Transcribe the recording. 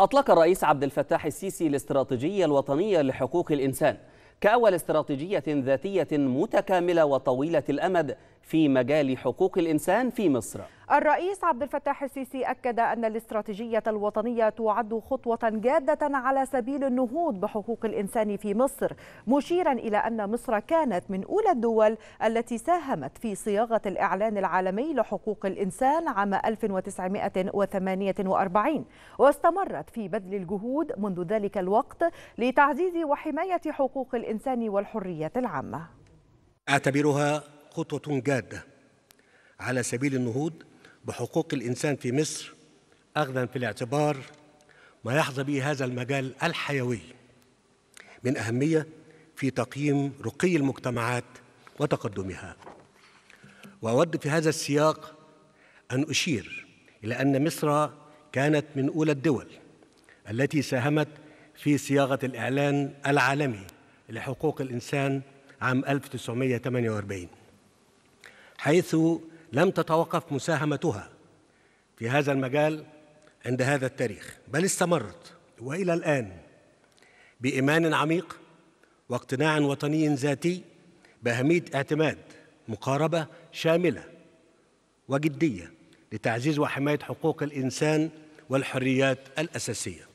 أطلق الرئيس عبد الفتاح السيسي الاستراتيجية الوطنية لحقوق الإنسان كأول استراتيجية ذاتية متكاملة وطويلة الأمد في مجال حقوق الإنسان في مصر الرئيس عبد الفتاح السيسي أكد أن الاستراتيجية الوطنية تعد خطوة جادة على سبيل النهوض بحقوق الإنسان في مصر مشيرا إلى أن مصر كانت من أولى الدول التي ساهمت في صياغة الإعلان العالمي لحقوق الإنسان عام 1948 واستمرت في بذل الجهود منذ ذلك الوقت لتعزيز وحماية حقوق الإنسان والحرية العامة أعتبرها خطوة جادة على سبيل النهوض بحقوق الإنسان في مصر أخذا في الاعتبار ما يحظى به هذا المجال الحيوي من أهمية في تقييم رقي المجتمعات وتقدمها وأود في هذا السياق أن أشير إلى أن مصر كانت من أولى الدول التي ساهمت في صياغة الإعلان العالمي لحقوق الإنسان عام 1948 حيث لم تتوقف مساهمتها في هذا المجال عند هذا التاريخ بل استمرت والى الان بايمان عميق واقتناع وطني ذاتي باهميه اعتماد مقاربه شامله وجديه لتعزيز وحمايه حقوق الانسان والحريات الاساسيه